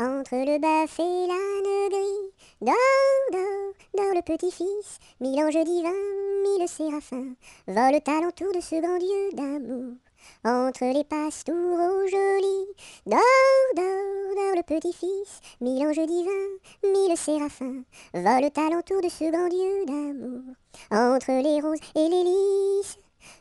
Entre le bœuf et l'âne gris, dors, dors, dors le petit-fils, mille anges divins, mille séraphins, volent à l'entour de ce grand Dieu d'amour. Entre les pastoureaux jolis, dors, dors, dors le petit-fils, mille anges divins, mille séraphins, volent à l'entour de ce grand Dieu d'amour. Entre les roses et les lys,